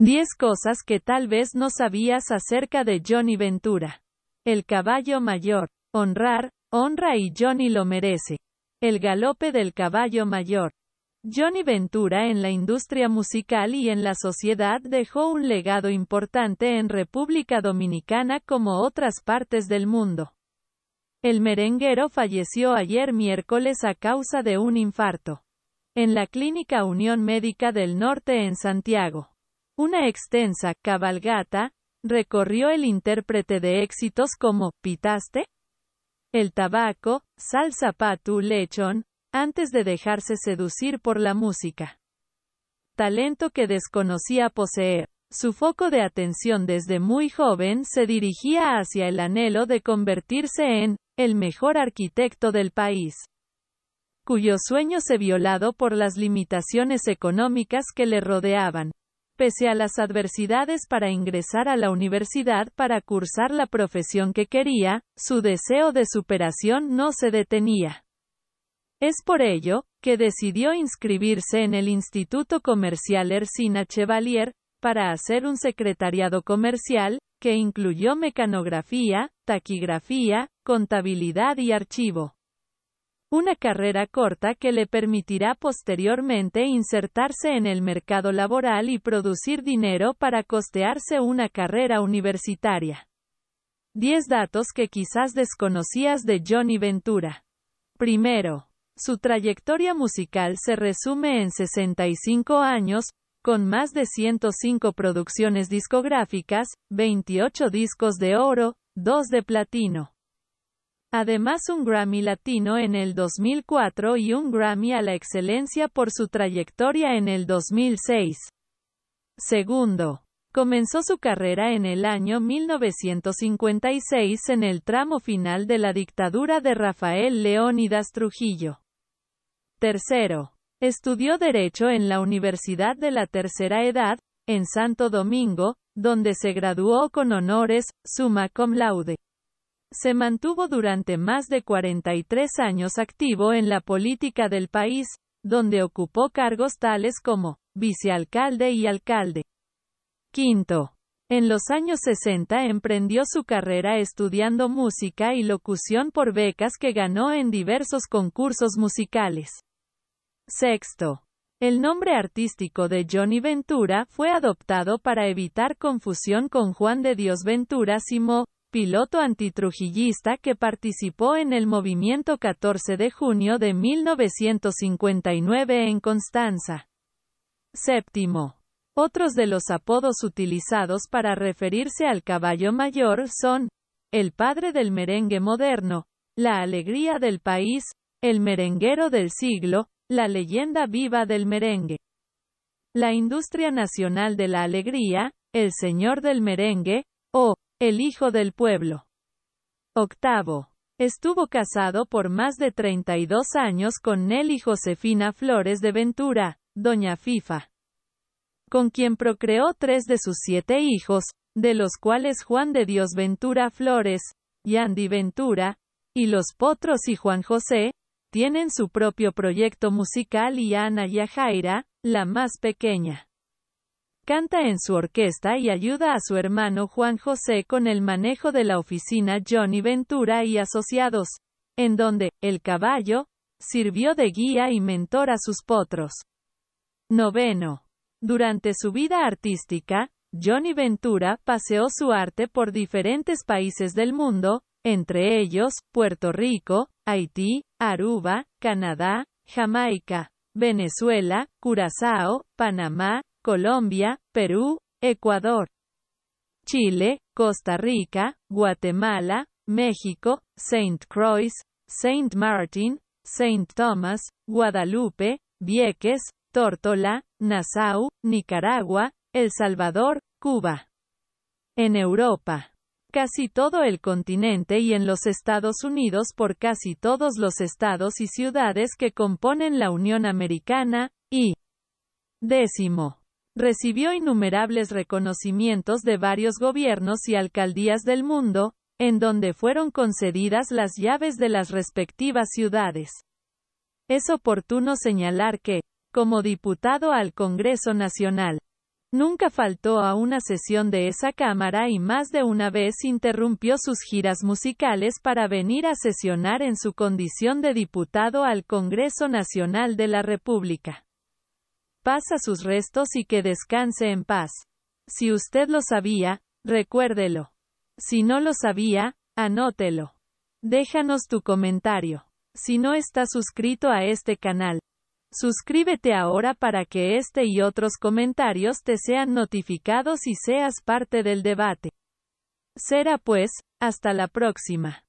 10 cosas que tal vez no sabías acerca de Johnny Ventura. El caballo mayor. Honrar, honra y Johnny lo merece. El galope del caballo mayor. Johnny Ventura en la industria musical y en la sociedad dejó un legado importante en República Dominicana como otras partes del mundo. El merenguero falleció ayer miércoles a causa de un infarto. En la Clínica Unión Médica del Norte en Santiago. Una extensa cabalgata recorrió el intérprete de éxitos como Pitaste, El tabaco, Salsa Patu «Lechón?», antes de dejarse seducir por la música. Talento que desconocía poseer. Su foco de atención desde muy joven se dirigía hacia el anhelo de convertirse en el mejor arquitecto del país, cuyo sueño se violado por las limitaciones económicas que le rodeaban pese a las adversidades para ingresar a la universidad para cursar la profesión que quería, su deseo de superación no se detenía. Es por ello, que decidió inscribirse en el Instituto Comercial Ercina Chevalier, para hacer un secretariado comercial, que incluyó mecanografía, taquigrafía, contabilidad y archivo una carrera corta que le permitirá posteriormente insertarse en el mercado laboral y producir dinero para costearse una carrera universitaria. 10 datos que quizás desconocías de Johnny Ventura. Primero, su trayectoria musical se resume en 65 años, con más de 105 producciones discográficas, 28 discos de oro, 2 de platino. Además un Grammy Latino en el 2004 y un Grammy a la excelencia por su trayectoria en el 2006. Segundo. Comenzó su carrera en el año 1956 en el tramo final de la dictadura de Rafael Leónidas Trujillo. Tercero. Estudió Derecho en la Universidad de la Tercera Edad, en Santo Domingo, donde se graduó con honores, summa cum laude. Se mantuvo durante más de 43 años activo en la política del país, donde ocupó cargos tales como vicealcalde y alcalde. Quinto. En los años 60 emprendió su carrera estudiando música y locución por becas que ganó en diversos concursos musicales. Sexto. El nombre artístico de Johnny Ventura fue adoptado para evitar confusión con Juan de Dios Ventura Simó, piloto antitrujillista que participó en el movimiento 14 de junio de 1959 en Constanza. Séptimo. Otros de los apodos utilizados para referirse al caballo mayor son el padre del merengue moderno, la alegría del país, el merenguero del siglo, la leyenda viva del merengue. La industria nacional de la alegría, el señor del merengue, o el hijo del pueblo. Octavo. Estuvo casado por más de 32 años con Nelly Josefina Flores de Ventura, doña Fifa, con quien procreó tres de sus siete hijos, de los cuales Juan de Dios Ventura Flores, Yandy Ventura, y los Potros y Juan José, tienen su propio proyecto musical y Ana Yajaira, la más pequeña. Canta en su orquesta y ayuda a su hermano Juan José con el manejo de la oficina Johnny Ventura y Asociados, en donde, el caballo, sirvió de guía y mentor a sus potros. Noveno. Durante su vida artística, Johnny Ventura paseó su arte por diferentes países del mundo, entre ellos, Puerto Rico, Haití, Aruba, Canadá, Jamaica, Venezuela, Curazao, Panamá, Colombia, Perú, Ecuador, Chile, Costa Rica, Guatemala, México, Saint Croix, Saint Martin, Saint Thomas, Guadalupe, Vieques, Tórtola, Nassau, Nicaragua, El Salvador, Cuba. En Europa. Casi todo el continente y en los Estados Unidos por casi todos los estados y ciudades que componen la Unión Americana, y décimo. Recibió innumerables reconocimientos de varios gobiernos y alcaldías del mundo, en donde fueron concedidas las llaves de las respectivas ciudades. Es oportuno señalar que, como diputado al Congreso Nacional, Nunca faltó a una sesión de esa Cámara y más de una vez interrumpió sus giras musicales para venir a sesionar en su condición de diputado al Congreso Nacional de la República. Pasa sus restos y que descanse en paz. Si usted lo sabía, recuérdelo. Si no lo sabía, anótelo. Déjanos tu comentario. Si no estás suscrito a este canal, suscríbete ahora para que este y otros comentarios te sean notificados y seas parte del debate. Será pues, hasta la próxima.